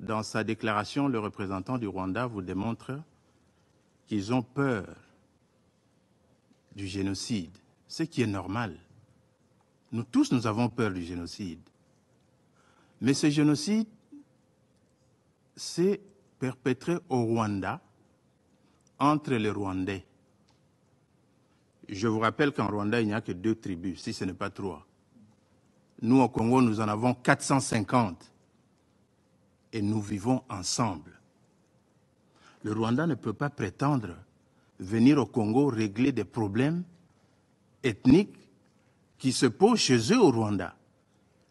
dans sa déclaration, le représentant du Rwanda vous démontre qu'ils ont peur du génocide, ce qui est normal. Nous tous, nous avons peur du génocide. Mais ce génocide s'est perpétré au Rwanda entre les Rwandais. Je vous rappelle qu'en Rwanda, il n'y a que deux tribus, si ce n'est pas trois. Nous, au Congo, nous en avons 450 et nous vivons ensemble. Le Rwanda ne peut pas prétendre venir au Congo régler des problèmes ethniques qui se posent chez eux au Rwanda.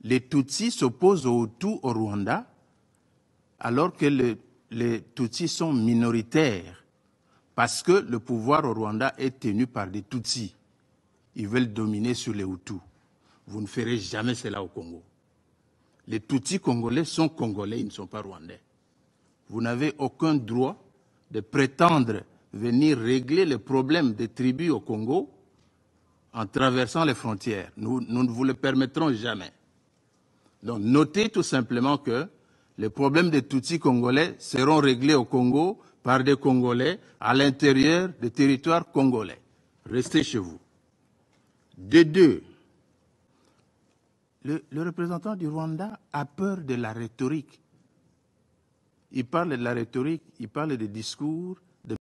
Les Tutsis s'opposent aux Hutus au Rwanda alors que les Tutsis sont minoritaires parce que le pouvoir au Rwanda est tenu par des Tutsis. Ils veulent dominer sur les Hutus. Vous ne ferez jamais cela au Congo les Tutsis congolais sont congolais, ils ne sont pas rwandais. Vous n'avez aucun droit de prétendre venir régler les problèmes des tribus au Congo en traversant les frontières. Nous, ne vous le permettrons jamais. Donc notez tout simplement que les problèmes des Tutsis congolais seront réglés au Congo par des Congolais à l'intérieur des territoires congolais. Restez chez vous. deux, le, représentant du Rwanda a peur de la rhétorique. Il parle de la rhétorique, il parle des discours,